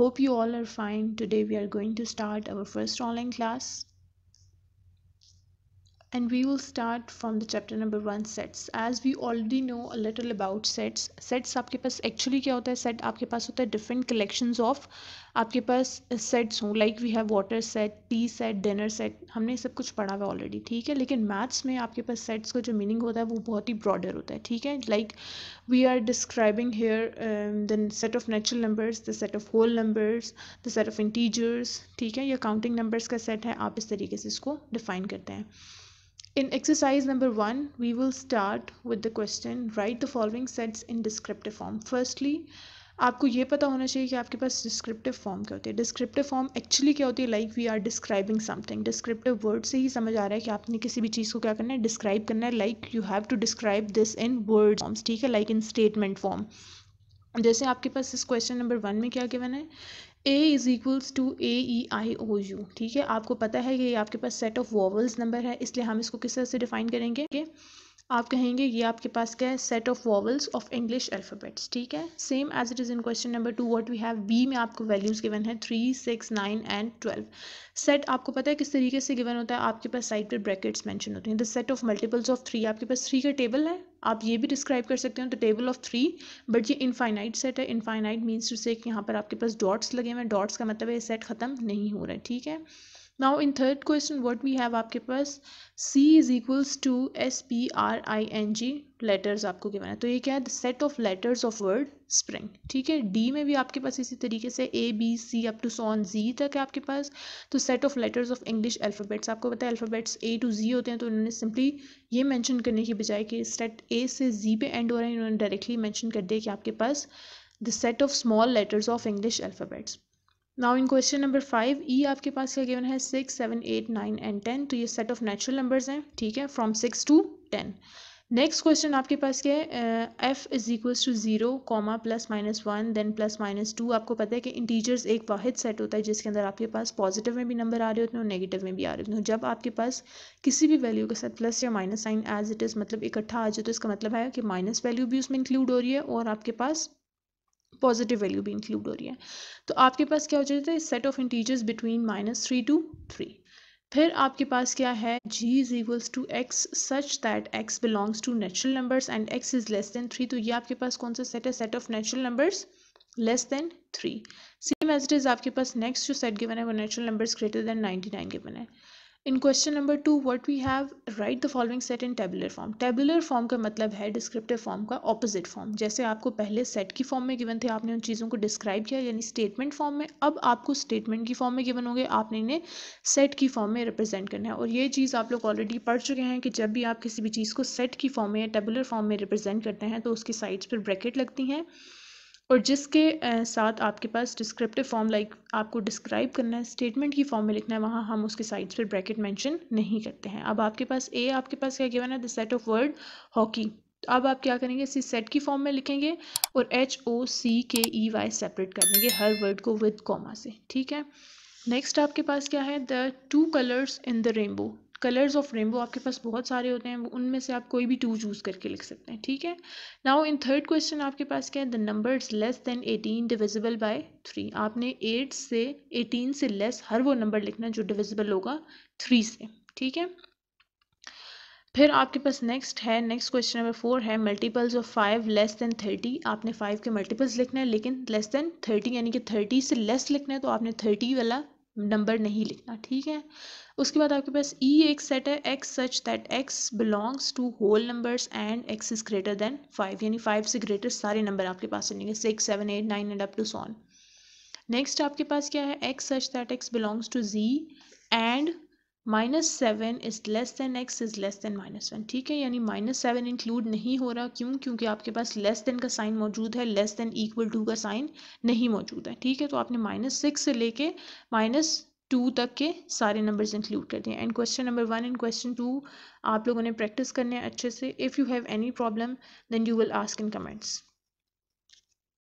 hope you all are fine today we are going to start our first online class and we will start from the chapter number one sets as we already know a little about sets sets आपके पास actually क्या होता है set आपके पास होता है different collections of आपके पास sets हों like we have water set tea set dinner set हमने सब कुछ पढ़ा हुआ ऑलरेडी ठीक है लेकिन मैथ्स में आपके पास sets का जो मीनिंग होता है वो बहुत ही ब्रॉडर होता है ठीक है like like, we are describing here um, the set of natural numbers the set of whole numbers the set of integers ठीक है ये counting numbers का set है आप इस तरीके से इसको define करते हैं In exercise number one, we will start with the question write the following sets in descriptive form. Firstly, आपको ये पता होना चाहिए कि आपके पास डिस्क्रिप्टिव फॉर्म क्या होती है डिस्क्रिप्टिव फॉर्म एक्चुअली क्या होती है like we are describing something descriptive word से ही समझ आ रहा है कि आपने किसी भी चीज़ को क्या करना है डिस्क्राइब करना है like you have to describe this in word forms ठीक है लाइक इन स्टेटमेंट फॉर्म जैसे आपके पास इस क्वेश्चन नंबर वन में क्या गिवन है A is equals to A E I O U ठीक है आपको पता है कि आपके पास सेट ऑफ वॉवल्स नंबर है इसलिए हम इसको किस तरह से डिफाइन करेंगे आप कहेंगे ये आपके पास क्या है set of vowels of English alphabets ठीक है same as it is in question number two what we have B में आपको वैल्यूज़ गिवन है three six nine and twelve set आपको पता है किस तरीके से गिवन होता है आपके पास साइड पर ब्रैकेट्स मेंशन होते हैं the set of multiples of three आपके पास थ्री का टेबल है आप ये भी डिस्क्राइब कर सकते हो तो टेबल ऑफ थ्री बट ये इनफाइनाइट सेट है इनफाइनाइट मीन्स टू से यहाँ पर आपके पास डॉट्स लगे हुए हैं डॉट्स का मतलब ये सेट ख़त्म नहीं हो रहा है ठीक है now in third question what we have आपके पास C is equals to S P R I N G letters आपको क्या है तो ये क्या है set of letters of word spring ठीक है डी में भी आपके पास इसी तरीके से A B C up to सॉन जी तक है आपके पास तो set of letters of English alphabets आपको पता है अल्फ़ाबेट्स ए टू जी होते हैं तो उन्होंने सिंपली ये मैंशन करने की बजाय कि सेट ए से जी पे एंड हो रहे हैं इन्होंने डायरेक्टली मैंशन कर दिया कि आपके पास the set of small letters of English alphabets now in question number five E आपके पास क्या गिवन है six seven eight nine and ten तो ये सेट ऑफ नेचुरल नंबर्स हैं ठीक है from six to ten next question आपके पास क्या है F is equal to zero comma plus minus one then plus minus two आपको पता है कि इंटीजर्स एक वाहिद सेट होता है जिसके अंदर आपके पास पॉजिटिव में भी नंबर आ रहे होते हैं और नेगेटिव में भी आ रहे होते हैं जब आपके पास किसी भी वैल्यू के साथ प्लस या minus sign as it is मतलब इकट्ठा आ जाए तो इसका मतलब है कि माइनस वैल्यू भी उसमें इंक्लूड हो रही है और आपके पास पॉजिटिव वैल्यू भी इंक्लूड हो रही है तो आपके पास क्या हो जाता है set of integers between minus three to three फिर आपके पास क्या है G is equals to x such that x belongs to natural numbers and x is less than three तो ये आपके पास कौन सा सेट है set of natural numbers less than three same as it is आपके पास नेक्स्ट जो सेट गिवन है वो natural numbers greater than ninety nine given है इन question number two what we have write the following set in tabular form tabular form का मतलब है descriptive form का ऑपोजिट फॉर्म जैसे आपको पहले सेट की फॉर्म में गिवन थे आपने उन चीज़ों को डिस्क्राइब किया यानी स्टेटमेंट फॉर्म में अब आपको स्टेटमेंट की फॉर्म में गिवन होंगे आपने इन्हें सेट की फॉर्म में रिप्रेजेंट करना है और ये चीज़ आप लोग ऑलरेडी पढ़ चुके हैं कि जब भी आप किसी भी चीज़ को सेट की फॉर्म में या टेबुलर फॉर्म में रिप्रेजेंट करते हैं तो उसकी साइड्स पर ब्रैकेट लगती हैं और जिसके साथ आपके पास डिस्क्रिप्टिव फॉर्म लाइक आपको डिस्क्राइब करना है स्टेटमेंट की फॉर्म में लिखना है वहाँ हम उसके साइड्स पर ब्रैकेट मेंशन नहीं करते हैं अब आपके पास ए आपके पास क्या गिवन है the set of word hockey तो अब आप क्या करेंगे इसी सेट की फॉर्म में लिखेंगे और एच ओ सी के ई वाई सेपरेट कर देंगे हर वर्ड को विद कॉमा से ठीक है नेक्स्ट आपके पास क्या है the two colours in the rainbow colours of rainbow आपके पास बहुत सारे होते हैं उनमें से आप कोई भी टू चूज़ करके लिख सकते हैं ठीक है नाउ इन थर्ड क्वेश्चन आपके पास क्या है the is less than eighteen divisible by three आपने एट से एटीन से लेस हर वो नंबर लिखना जो डिविजिबल होगा थ्री से ठीक है फिर आपके पास नेक्स्ट है नेक्स्ट क्वेश्चन नंबर फोर है multiples of five less than thirty आपने फाइव के मल्टीपल्स लिखना है लेकिन लेस देन थर्टी यानी कि थर्टी से लेस लिखना है तो आपने थर्टी वाला नंबर नहीं लिखना ठीक है उसके बाद आपके पास ई e एक सेट है x such that x belongs to whole numbers and x is greater than five यानी फाइव से ग्रेटर सारे नंबर आपके पास रहेंगे six seven eight nine and up to so on next आपके पास क्या है x such that x belongs to Z and minus seven is less than x is less than minus one ठीक है यानी माइनस सेवन इंक्लूड नहीं हो रहा क्यों क्योंकि आपके पास लेस देन का साइन मौजूद है लेस देन इक्वल टू का साइन नहीं मौजूद है ठीक है तो आपने माइनस सिक्स से लेके माइनस टू तक के सारे नंबर्स इंक्लूड कर दिए and question number one and question two आप लोगों ने प्रैक्टिस करने हैं अच्छे से if you have any problem then you will ask in comments